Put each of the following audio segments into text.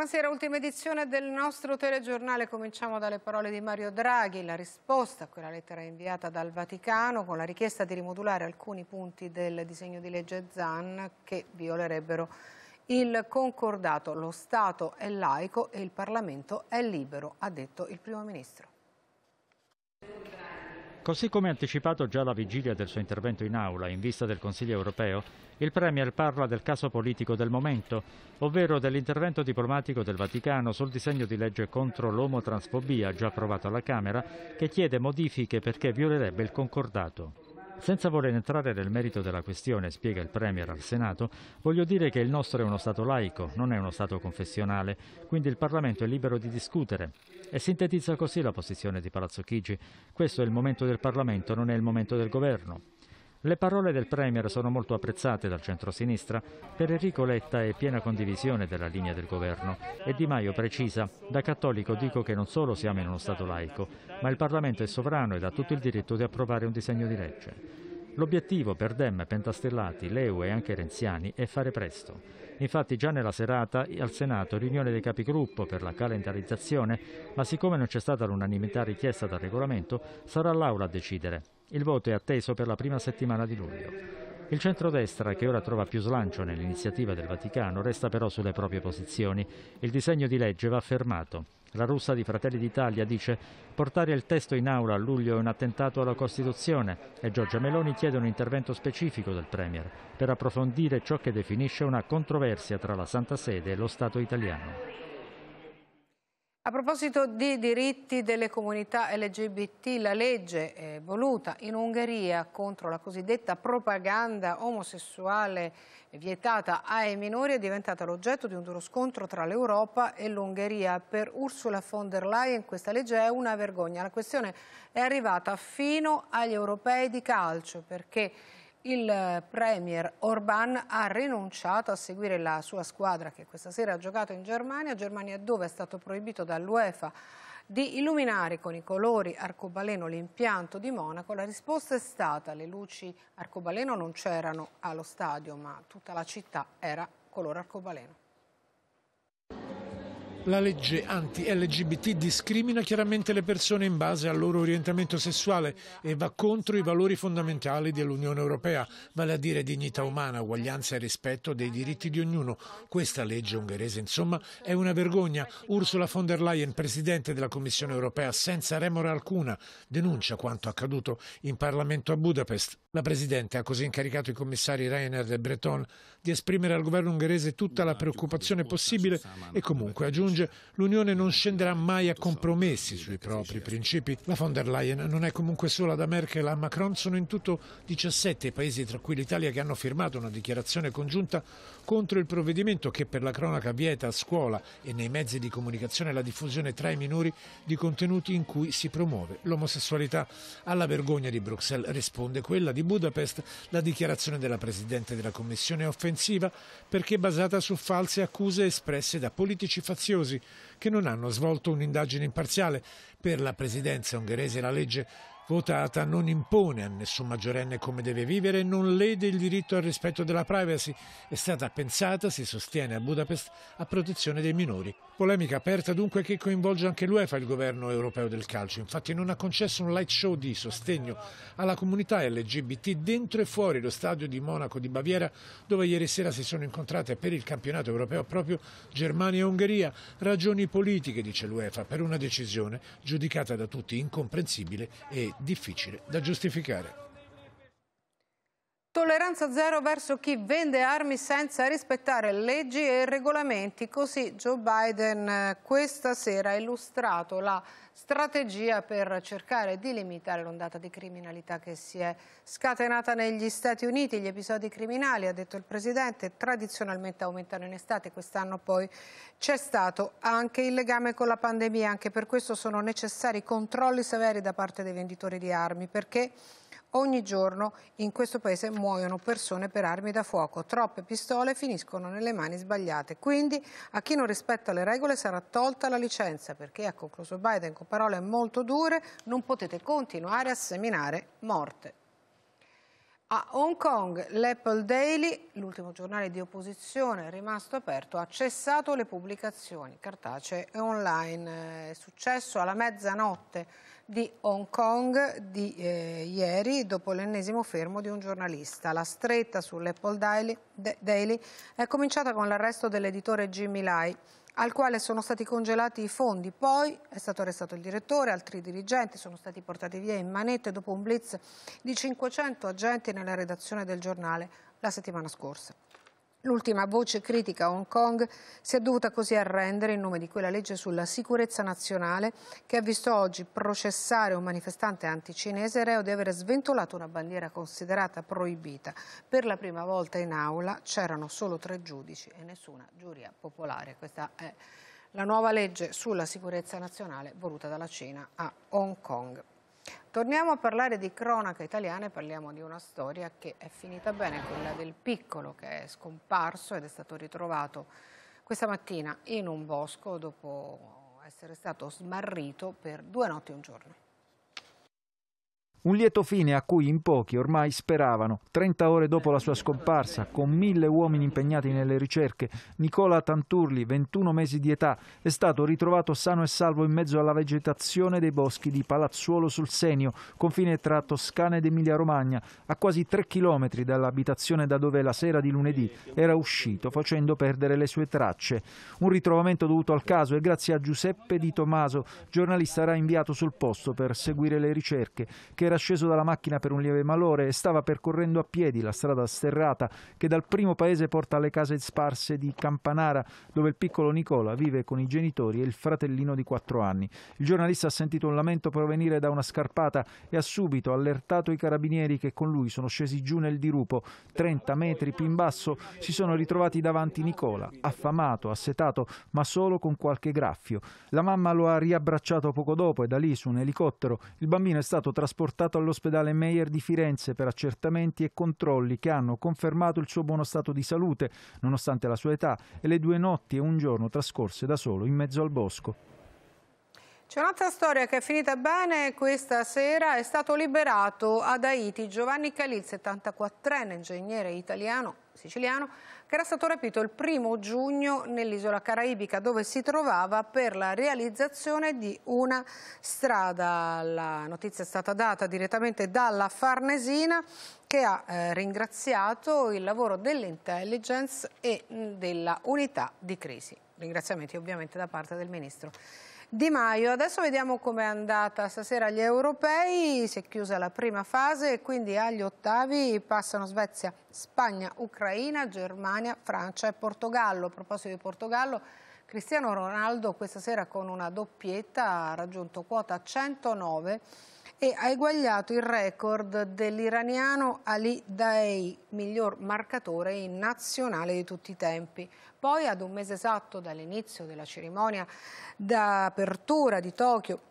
Buonasera, ultima edizione del nostro telegiornale. Cominciamo dalle parole di Mario Draghi. La risposta a quella lettera inviata dal Vaticano con la richiesta di rimodulare alcuni punti del disegno di legge Zan che violerebbero il concordato. Lo Stato è laico e il Parlamento è libero, ha detto il Primo Ministro. Così come anticipato già alla vigilia del suo intervento in aula in vista del Consiglio europeo, il Premier parla del caso politico del momento, ovvero dell'intervento diplomatico del Vaticano sul disegno di legge contro l'omotransfobia già approvato alla Camera, che chiede modifiche perché violerebbe il concordato. Senza voler entrare nel merito della questione, spiega il Premier al Senato, voglio dire che il nostro è uno Stato laico, non è uno Stato confessionale, quindi il Parlamento è libero di discutere. E sintetizza così la posizione di Palazzo Chigi. Questo è il momento del Parlamento, non è il momento del governo. Le parole del Premier sono molto apprezzate dal centrosinistra per Enrico Letta e piena condivisione della linea del governo. E Di Maio precisa, da cattolico dico che non solo siamo in uno Stato laico, ma il Parlamento è sovrano ed ha tutto il diritto di approvare un disegno di legge. L'obiettivo per Dem, Pentastellati, Leu e anche Renziani è fare presto. Infatti già nella serata al Senato riunione dei capigruppo per la calendarizzazione, ma siccome non c'è stata l'unanimità richiesta dal regolamento, sarà l'Aula a decidere. Il voto è atteso per la prima settimana di luglio. Il centrodestra, che ora trova più slancio nell'iniziativa del Vaticano, resta però sulle proprie posizioni. Il disegno di legge va fermato. La russa di Fratelli d'Italia dice portare il testo in aula a luglio è un attentato alla Costituzione e Giorgia Meloni chiede un intervento specifico del Premier per approfondire ciò che definisce una controversia tra la Santa Sede e lo Stato italiano. A proposito di diritti delle comunità LGBT, la legge voluta in Ungheria contro la cosiddetta propaganda omosessuale vietata ai minori è diventata l'oggetto di un duro scontro tra l'Europa e l'Ungheria. Per Ursula von der Leyen questa legge è una vergogna. La questione è arrivata fino agli europei di calcio perché il premier Orban ha rinunciato a seguire la sua squadra che questa sera ha giocato in Germania, Germania dove è stato proibito dall'UEFA di illuminare con i colori arcobaleno l'impianto di Monaco. La risposta è stata le luci arcobaleno non c'erano allo stadio ma tutta la città era color arcobaleno. La legge anti-LGBT discrimina chiaramente le persone in base al loro orientamento sessuale e va contro i valori fondamentali dell'Unione Europea, vale a dire dignità umana, uguaglianza e rispetto dei diritti di ognuno. Questa legge ungherese, insomma, è una vergogna. Ursula von der Leyen, presidente della Commissione Europea, senza remora alcuna, denuncia quanto accaduto in Parlamento a Budapest. La Presidente ha così incaricato i commissari Reiner e Breton di esprimere al governo ungherese tutta la preoccupazione possibile e comunque aggiunge Assange, l'Unione non scenderà mai a compromessi sui propri principi. La von der Leyen non è comunque sola da Merkel a Macron, sono in tutto 17 paesi, tra cui l'Italia, che hanno firmato una dichiarazione congiunta contro il provvedimento che per la cronaca vieta a scuola e nei mezzi di comunicazione la diffusione tra i minori di contenuti in cui si promuove l'omosessualità. Alla vergogna di Bruxelles risponde quella di Budapest, la dichiarazione della Presidente della Commissione è offensiva perché basata su false accuse espresse da politici faziosi che non hanno svolto un'indagine imparziale. Per la presidenza ungherese la legge votata non impone a nessun maggiorenne come deve vivere e non lede il diritto al rispetto della privacy. È stata pensata, si sostiene a Budapest, a protezione dei minori. Polemica aperta dunque che coinvolge anche l'UEFA, il governo europeo del calcio. Infatti non ha concesso un light show di sostegno alla comunità LGBT dentro e fuori lo stadio di Monaco di Baviera, dove ieri sera si sono incontrate per il campionato europeo proprio Germania e Ungheria. Ragioni politiche, dice l'UEFA, per una decisione giudicata da tutti incomprensibile e difficile da giustificare. Tolleranza zero verso chi vende armi senza rispettare leggi e regolamenti. Così Joe Biden eh, questa sera ha illustrato la strategia per cercare di limitare l'ondata di criminalità che si è scatenata negli Stati Uniti. Gli episodi criminali, ha detto il Presidente, tradizionalmente aumentano in estate, quest'anno poi c'è stato anche il legame con la pandemia. Anche per questo sono necessari controlli severi da parte dei venditori di armi perché Ogni giorno in questo paese muoiono persone per armi da fuoco, troppe pistole finiscono nelle mani sbagliate. Quindi a chi non rispetta le regole sarà tolta la licenza perché, ha concluso Biden con parole molto dure, non potete continuare a seminare morte. A Hong Kong l'Apple Daily, l'ultimo giornale di opposizione rimasto aperto, ha cessato le pubblicazioni cartacee e online. È successo alla mezzanotte di Hong Kong di eh, ieri dopo l'ennesimo fermo di un giornalista. La stretta sull'Apple Daily, Daily è cominciata con l'arresto dell'editore Jimmy Lai al quale sono stati congelati i fondi. Poi è stato arrestato il direttore, altri dirigenti sono stati portati via in manette dopo un blitz di 500 agenti nella redazione del giornale la settimana scorsa. L'ultima voce critica a Hong Kong si è dovuta così arrendere in nome di quella legge sulla sicurezza nazionale che ha visto oggi processare un manifestante anticinese reo di aver sventolato una bandiera considerata proibita. Per la prima volta in aula c'erano solo tre giudici e nessuna giuria popolare. Questa è la nuova legge sulla sicurezza nazionale voluta dalla Cina a Hong Kong. Torniamo a parlare di cronaca italiana e parliamo di una storia che è finita bene, quella del piccolo che è scomparso ed è stato ritrovato questa mattina in un bosco dopo essere stato smarrito per due notti e un giorno. Un lieto fine a cui in pochi ormai speravano. 30 ore dopo la sua scomparsa, con mille uomini impegnati nelle ricerche, Nicola Tanturli, 21 mesi di età, è stato ritrovato sano e salvo in mezzo alla vegetazione dei boschi di Palazzuolo sul Senio, confine tra Toscana ed Emilia-Romagna, a quasi 3 chilometri dall'abitazione da dove la sera di lunedì era uscito, facendo perdere le sue tracce. Un ritrovamento dovuto al caso e grazie a Giuseppe Di Tomaso, giornalista inviato sul posto per seguire le ricerche, che era sceso dalla macchina per un lieve malore e stava percorrendo a piedi la strada sterrata che dal primo paese porta alle case sparse di Campanara, dove il piccolo Nicola vive con i genitori e il fratellino di quattro anni. Il giornalista ha sentito un lamento provenire da una scarpata e ha subito allertato i carabinieri che con lui sono scesi giù nel dirupo. 30 metri più in basso si sono ritrovati davanti Nicola, affamato, assetato, ma solo con qualche graffio. La mamma lo ha riabbracciato poco dopo e da lì su un elicottero il bambino è stato trasportato portato all'ospedale Meyer di Firenze per accertamenti e controlli che hanno confermato il suo buono stato di salute, nonostante la sua età, e le due notti e un giorno trascorse da solo in mezzo al bosco. C'è un'altra storia che è finita bene questa sera, è stato liberato ad Haiti Giovanni Calil, 74enne ingegnere italiano, siciliano, che era stato rapito il primo giugno nell'isola caraibica dove si trovava per la realizzazione di una strada. La notizia è stata data direttamente dalla Farnesina che ha eh, ringraziato il lavoro dell'intelligence e mh, mm, della unità di crisi. Ringraziamenti ovviamente da parte del Ministro di Maio, adesso vediamo com'è andata stasera agli europei, si è chiusa la prima fase e quindi agli ottavi passano Svezia, Spagna, Ucraina, Germania, Francia e Portogallo. A proposito di Portogallo, Cristiano Ronaldo questa sera con una doppietta ha raggiunto quota 109 e ha eguagliato il record dell'iraniano Ali Daei, miglior marcatore in nazionale di tutti i tempi. Poi ad un mese esatto dall'inizio della cerimonia d'apertura di Tokyo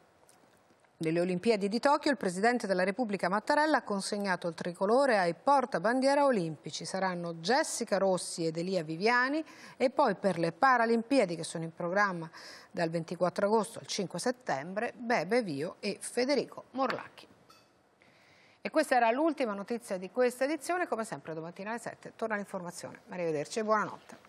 delle Olimpiadi di Tokyo, il Presidente della Repubblica Mattarella ha consegnato il tricolore ai portabandiera olimpici. Saranno Jessica Rossi ed Elia Viviani e poi per le Paralimpiadi che sono in programma dal 24 agosto al 5 settembre, Bebe Vio e Federico Morlacchi. E questa era l'ultima notizia di questa edizione, come sempre domattina alle 7 torna l'informazione. Arrivederci e buonanotte.